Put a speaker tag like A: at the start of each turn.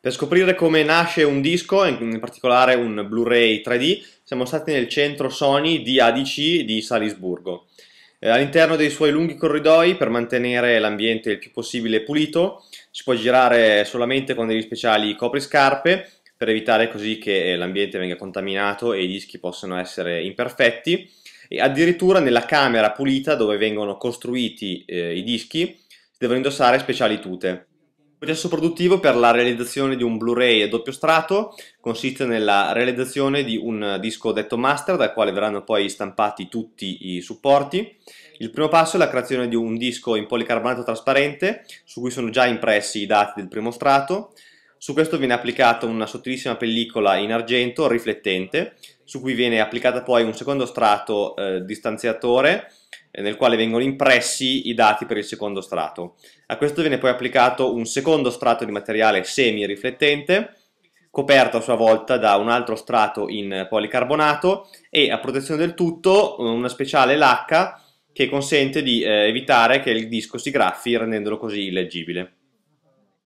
A: Per scoprire come nasce un disco, in particolare un Blu-ray 3D, siamo stati nel centro Sony di ADC di Salisburgo. Eh, all'interno dei suoi lunghi corridoi, per mantenere l'ambiente il più possibile pulito, si può girare solamente con degli speciali copriscarpe per evitare così che eh, l'ambiente venga contaminato e i dischi possano essere imperfetti. E addirittura nella camera pulita dove vengono costruiti eh, i dischi si devono indossare speciali tute. Il processo produttivo per la realizzazione di un Blu-ray a doppio strato consiste nella realizzazione di un disco detto master dal quale verranno poi stampati tutti i supporti. Il primo passo è la creazione di un disco in policarbonato trasparente su cui sono già impressi i dati del primo strato. Su questo viene applicata una sottilissima pellicola in argento riflettente su cui viene applicata poi un secondo strato eh, distanziatore eh, nel quale vengono impressi i dati per il secondo strato. A questo viene poi applicato un secondo strato di materiale semi-riflettente, coperto a sua volta da un altro strato in policarbonato e a protezione del tutto una speciale lacca che consente di eh, evitare che il disco si graffi rendendolo così illeggibile.